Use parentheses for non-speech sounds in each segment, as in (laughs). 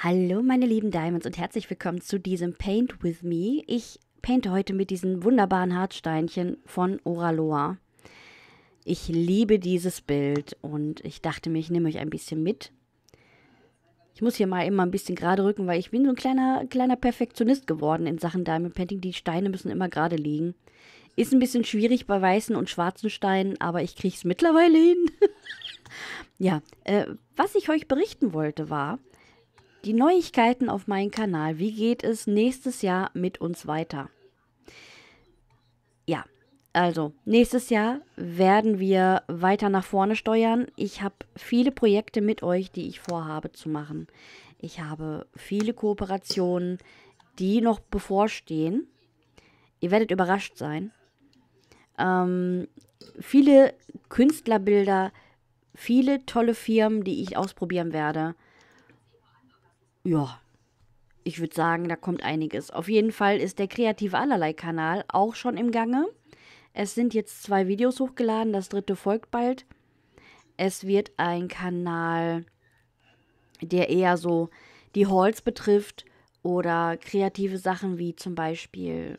Hallo meine lieben Diamonds und herzlich willkommen zu diesem Paint With Me. Ich painte heute mit diesen wunderbaren Hartsteinchen von Oraloa. Ich liebe dieses Bild und ich dachte mir, ich nehme euch ein bisschen mit. Ich muss hier mal immer ein bisschen gerade rücken, weil ich bin so ein kleiner, kleiner Perfektionist geworden in Sachen Diamond Painting. Die Steine müssen immer gerade liegen. Ist ein bisschen schwierig bei weißen und schwarzen Steinen, aber ich kriege es mittlerweile hin. (laughs) ja, äh, was ich euch berichten wollte war, die Neuigkeiten auf meinem Kanal. Wie geht es nächstes Jahr mit uns weiter? Ja, also nächstes Jahr werden wir weiter nach vorne steuern. Ich habe viele Projekte mit euch, die ich vorhabe zu machen. Ich habe viele Kooperationen, die noch bevorstehen. Ihr werdet überrascht sein. Ähm, viele Künstlerbilder, viele tolle Firmen, die ich ausprobieren werde. Ja, ich würde sagen, da kommt einiges. Auf jeden Fall ist der kreative Allerlei-Kanal auch schon im Gange. Es sind jetzt zwei Videos hochgeladen, das dritte folgt bald. Es wird ein Kanal, der eher so die Halls betrifft oder kreative Sachen wie zum Beispiel,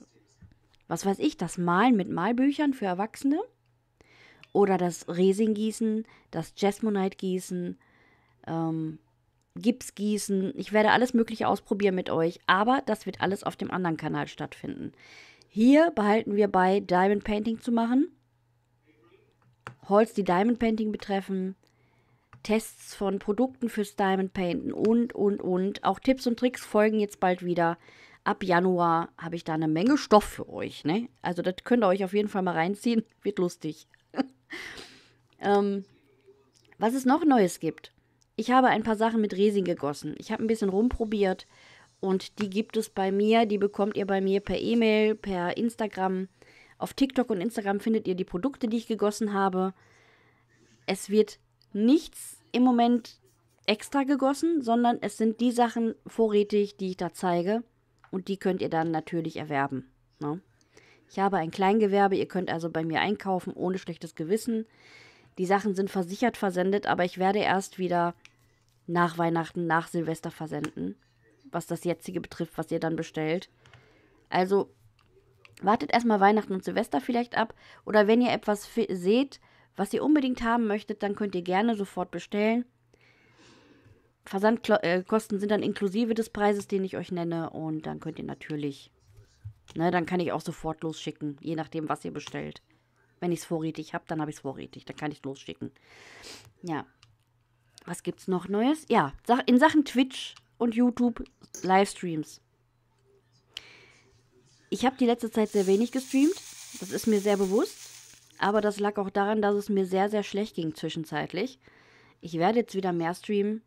was weiß ich, das Malen mit Malbüchern für Erwachsene oder das Resingießen, das Jasmonite-Gießen, ähm, Gips gießen. Ich werde alles Mögliche ausprobieren mit euch, aber das wird alles auf dem anderen Kanal stattfinden. Hier behalten wir bei, Diamond Painting zu machen. Holz, die Diamond Painting betreffen. Tests von Produkten fürs Diamond Painten und, und, und. Auch Tipps und Tricks folgen jetzt bald wieder. Ab Januar habe ich da eine Menge Stoff für euch, ne? Also das könnt ihr euch auf jeden Fall mal reinziehen. (laughs) Wird lustig. (laughs) ähm, was es noch Neues gibt. Ich habe ein paar Sachen mit Resin gegossen. Ich habe ein bisschen rumprobiert und die gibt es bei mir. Die bekommt ihr bei mir per E-Mail, per Instagram. Auf TikTok und Instagram findet ihr die Produkte, die ich gegossen habe. Es wird nichts im Moment extra gegossen, sondern es sind die Sachen vorrätig, die ich da zeige. Und die könnt ihr dann natürlich erwerben. Ne? Ich habe ein Kleingewerbe, ihr könnt also bei mir einkaufen ohne schlechtes Gewissen. Die Sachen sind versichert versendet, aber ich werde erst wieder nach Weihnachten, nach Silvester versenden. Was das jetzige betrifft, was ihr dann bestellt. Also wartet erstmal Weihnachten und Silvester vielleicht ab. Oder wenn ihr etwas seht, was ihr unbedingt haben möchtet, dann könnt ihr gerne sofort bestellen. Versandkosten äh, sind dann inklusive des Preises, den ich euch nenne. Und dann könnt ihr natürlich, ne, dann kann ich auch sofort losschicken, je nachdem, was ihr bestellt. Wenn ich es vorrätig habe, dann habe ich es vorrätig, dann kann ich es losschicken. Ja, was gibt's noch Neues? Ja, in Sachen Twitch und YouTube Livestreams. Ich habe die letzte Zeit sehr wenig gestreamt. Das ist mir sehr bewusst. Aber das lag auch daran, dass es mir sehr, sehr schlecht ging zwischenzeitlich. Ich werde jetzt wieder mehr streamen.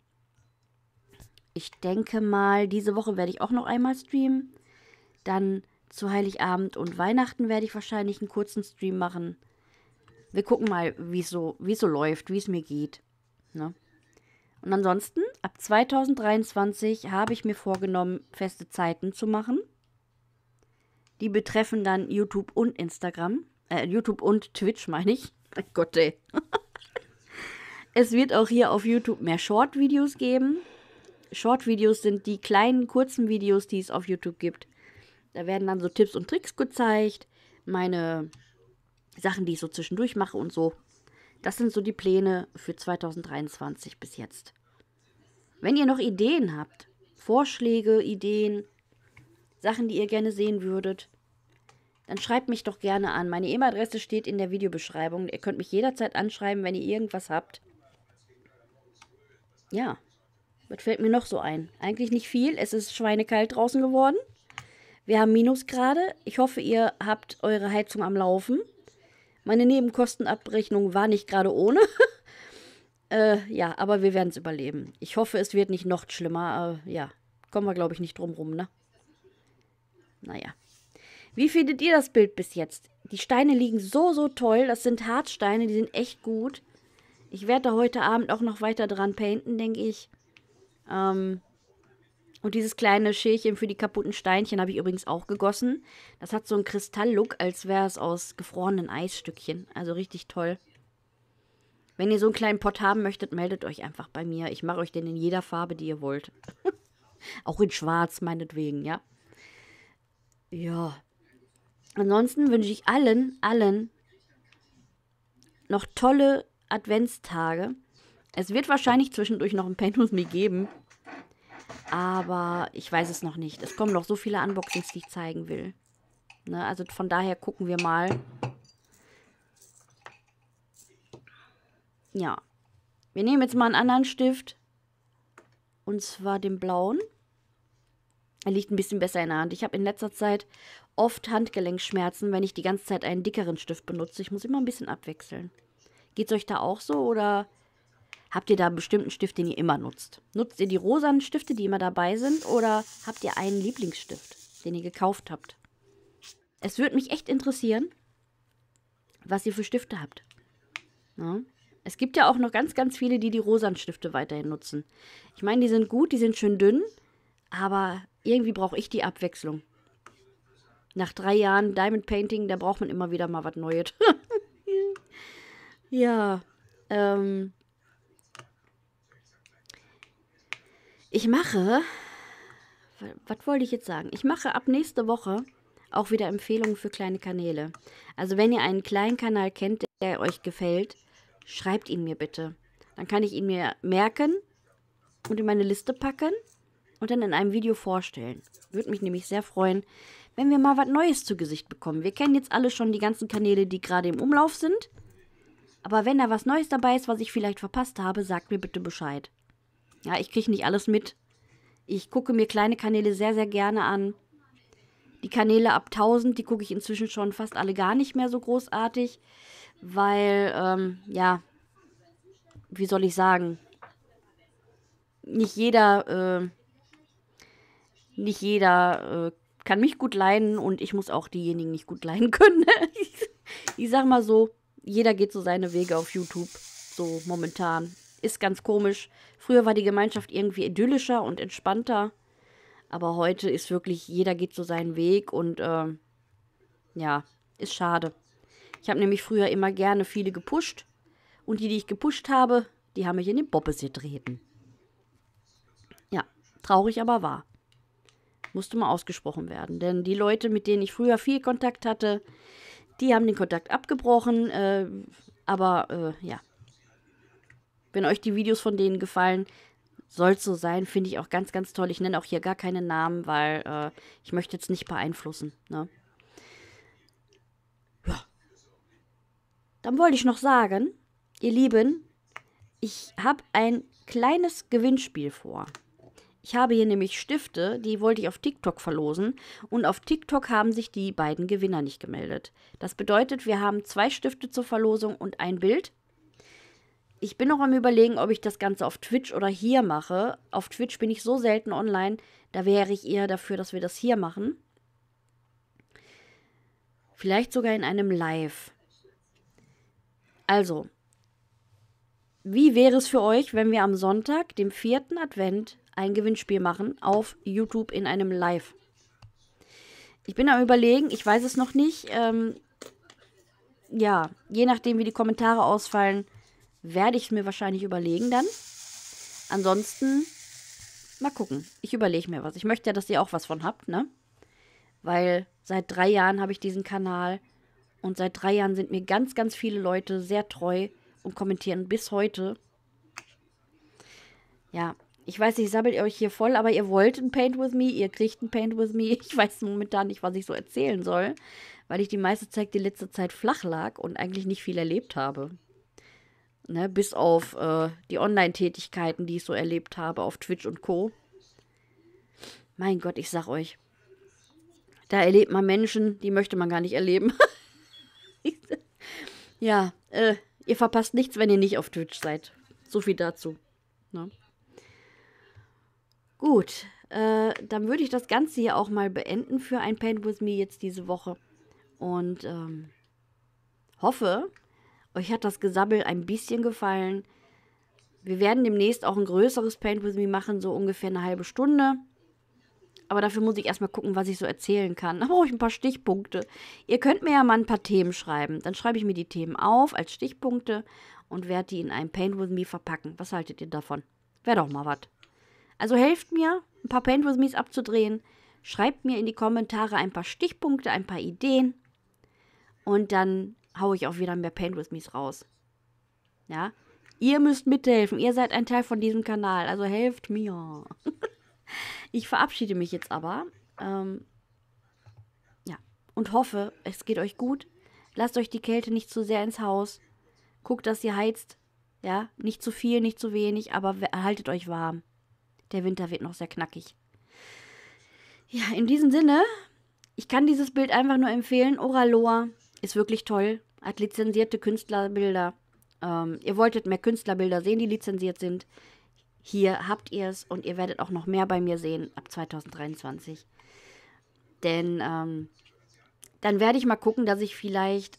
Ich denke mal, diese Woche werde ich auch noch einmal streamen. Dann zu Heiligabend und Weihnachten werde ich wahrscheinlich einen kurzen Stream machen. Wir gucken mal, wie so, es so läuft, wie es mir geht. Ne? Und ansonsten, ab 2023 habe ich mir vorgenommen, feste Zeiten zu machen. Die betreffen dann YouTube und Instagram. Äh, YouTube und Twitch, meine ich. (laughs) Mein Gott, ey. (laughs) es wird auch hier auf YouTube mehr Short-Videos geben. Short-Videos sind die kleinen, kurzen Videos, die es auf YouTube gibt. Da werden dann so Tipps und Tricks gezeigt. Meine Sachen, die ich so zwischendurch mache und so. Das sind so die Pläne für 2023 bis jetzt. Wenn ihr noch Ideen habt, Vorschläge, Ideen, Sachen, die ihr gerne sehen würdet, dann schreibt mich doch gerne an. Meine E-Mail-Adresse steht in der Videobeschreibung. Ihr könnt mich jederzeit anschreiben, wenn ihr irgendwas habt. Ja, was fällt mir noch so ein? Eigentlich nicht viel. Es ist schweinekalt draußen geworden. Wir haben Minusgrade. Ich hoffe, ihr habt eure Heizung am Laufen. Meine Nebenkostenabrechnung war nicht gerade ohne. (laughs) äh, ja, aber wir werden es überleben. Ich hoffe, es wird nicht noch schlimmer. Äh, ja, kommen wir, glaube ich, nicht drum rum, ne? Naja. Wie findet ihr das Bild bis jetzt? Die Steine liegen so, so toll. Das sind Harzsteine, die sind echt gut. Ich werde da heute Abend auch noch weiter dran painten, denke ich. Ähm, und dieses kleine Schälchen für die kaputten Steinchen habe ich übrigens auch gegossen. Das hat so einen Kristalllook, als wäre es aus gefrorenen Eisstückchen. Also richtig toll. Wenn ihr so einen kleinen Pott haben möchtet, meldet euch einfach bei mir. Ich mache euch den in jeder Farbe, die ihr wollt. (laughs) auch in schwarz meinetwegen, ja. Ja. Ansonsten wünsche ich allen, allen noch tolle Adventstage. Es wird wahrscheinlich zwischendurch noch ein Pendulum geben. Aber ich weiß es noch nicht. Es kommen noch so viele Unboxings, die ich zeigen will. Ne? Also von daher gucken wir mal. Ja. Wir nehmen jetzt mal einen anderen Stift. Und zwar den blauen. Er liegt ein bisschen besser in der Hand. Ich habe in letzter Zeit oft Handgelenkschmerzen, wenn ich die ganze Zeit einen dickeren Stift benutze. Ich muss immer ein bisschen abwechseln. Geht es euch da auch so oder habt ihr da einen bestimmten Stift, den ihr immer nutzt? Nutzt ihr die rosanen Stifte, die immer dabei sind, oder habt ihr einen Lieblingsstift, den ihr gekauft habt? Es würde mich echt interessieren, was ihr für Stifte habt. Ja. Es gibt ja auch noch ganz, ganz viele, die die rosanen Stifte weiterhin nutzen. Ich meine, die sind gut, die sind schön dünn, aber irgendwie brauche ich die Abwechslung. Nach drei Jahren Diamond Painting, da braucht man immer wieder mal was Neues. (laughs) ja, ähm, Ich mache, was wollte ich jetzt sagen? Ich mache ab nächste Woche auch wieder Empfehlungen für kleine Kanäle. Also wenn ihr einen kleinen Kanal kennt, der euch gefällt, schreibt ihn mir bitte. Dann kann ich ihn mir merken und in meine Liste packen und dann in einem Video vorstellen. Würde mich nämlich sehr freuen, wenn wir mal was Neues zu Gesicht bekommen. Wir kennen jetzt alle schon die ganzen Kanäle, die gerade im Umlauf sind. Aber wenn da was Neues dabei ist, was ich vielleicht verpasst habe, sagt mir bitte Bescheid. Ja, ich kriege nicht alles mit. Ich gucke mir kleine Kanäle sehr, sehr gerne an. Die Kanäle ab 1000, die gucke ich inzwischen schon fast alle gar nicht mehr so großartig, weil, ähm, ja, wie soll ich sagen, nicht jeder, äh, nicht jeder äh, kann mich gut leiden und ich muss auch diejenigen nicht gut leiden (laughs) können. ich, ich sag mal so, jeder geht so seine Wege auf YouTube, so momentan ist ganz komisch. Früher war die Gemeinschaft irgendwie idyllischer und entspannter. Aber heute ist wirklich, jeder geht so seinen Weg und äh, ja, ist schade. Ich habe nämlich früher immer gerne viele gepusht. Und die, die ich gepusht habe, die haben mich in den Boppes getreten. Ja, traurig aber wahr. Musste mal ausgesprochen werden. Denn die Leute, mit denen ich früher viel Kontakt hatte, die haben den Kontakt abgebrochen. Äh, aber äh, ja, wenn euch die Videos von denen gefallen, soll es so sein, finde ich auch ganz, ganz toll. Ich nenne auch hier gar keine Namen, weil äh, ich möchte jetzt nicht beeinflussen. Ne? Ja. Dann wollte ich noch sagen, ihr Lieben, ich habe ein kleines Gewinnspiel vor. Ich habe hier nämlich Stifte, die wollte ich auf TikTok verlosen und auf TikTok haben sich die beiden Gewinner nicht gemeldet. Das bedeutet, wir haben zwei Stifte zur Verlosung und ein Bild ich bin noch am Überlegen, ob ich das Ganze auf Twitch oder hier mache. Auf Twitch bin ich so selten online, da wäre ich eher dafür, dass wir das hier machen. Vielleicht sogar in einem Live. Also, wie wäre es für euch, wenn wir am Sonntag, dem vierten Advent, ein Gewinnspiel machen auf YouTube in einem Live? Ich bin am Überlegen, ich weiß es noch nicht. Ähm, ja, je nachdem, wie die Kommentare ausfallen, werde ich es mir wahrscheinlich überlegen dann. Ansonsten mal gucken. Ich überlege mir was. Ich möchte ja, dass ihr auch was von habt, ne? Weil seit drei Jahren habe ich diesen Kanal und seit drei Jahren sind mir ganz, ganz viele Leute sehr treu und kommentieren bis heute. Ja, ich weiß, ich sammelt euch hier voll, aber ihr wollt ein Paint with Me, ihr kriegt ein Paint with Me. (laughs) Ich weiß momentan nicht, was ich so erzählen soll, weil ich die meiste Zeit die letzte Zeit flach lag und eigentlich nicht viel erlebt habe. Ne, bis auf äh, die Online-Tätigkeiten, die ich so erlebt habe auf Twitch und Co. Mein Gott, ich sag euch. Da erlebt man Menschen, die möchte man gar nicht erleben. (laughs) ja, äh, ihr verpasst nichts, wenn ihr nicht auf Twitch seid. So viel dazu. Ne? Gut, äh, dann würde ich das Ganze hier auch mal beenden für ein Paint With Me jetzt diese Woche. Und ähm, hoffe, euch hat das Gesabbel ein bisschen gefallen. Wir werden demnächst auch ein größeres Paint With Me machen, so ungefähr eine halbe Stunde. Aber dafür muss ich erstmal gucken, was ich so erzählen kann. Da brauche ich ein paar Stichpunkte. Ihr könnt mir ja mal ein paar Themen schreiben. Dann schreibe ich mir die Themen auf als Stichpunkte und werde die in ein Paint With Me verpacken. Was haltet ihr davon? Wäre doch mal was. Also helft mir, ein paar Paint With Me's abzudrehen. Schreibt mir in die Kommentare ein paar Stichpunkte, ein paar Ideen. Und dann haue ich auch wieder mehr Paint with Me's raus. Ja? Ihr müsst mithelfen. Ihr seid ein Teil von diesem Kanal. Also helft mir. (laughs) ich verabschiede mich jetzt aber. Ähm, ja. Und hoffe, es geht euch gut. Lasst euch die Kälte nicht zu sehr ins Haus. Guckt, dass ihr heizt. Ja, nicht zu viel, nicht zu wenig, aber haltet euch warm. Der Winter wird noch sehr knackig. Ja, in diesem Sinne, ich kann dieses Bild einfach nur empfehlen. Oraloa, ist wirklich toll. Hat lizenzierte Künstlerbilder. Ähm, ihr wolltet mehr Künstlerbilder sehen, die lizenziert sind. Hier habt ihr es und ihr werdet auch noch mehr bei mir sehen ab 2023. Denn ähm, dann werde ich mal gucken, dass ich vielleicht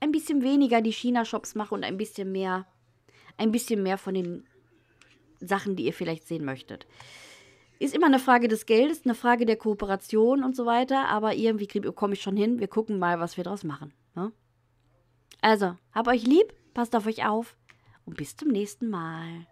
ein bisschen weniger die China-Shops mache und ein bisschen mehr, ein bisschen mehr von den Sachen, die ihr vielleicht sehen möchtet. Ist immer eine Frage des Geldes, eine Frage der Kooperation und so weiter, aber irgendwie komme ich schon hin. Wir gucken mal, was wir draus machen. Ne? Also, hab euch lieb, passt auf euch auf und bis zum nächsten Mal.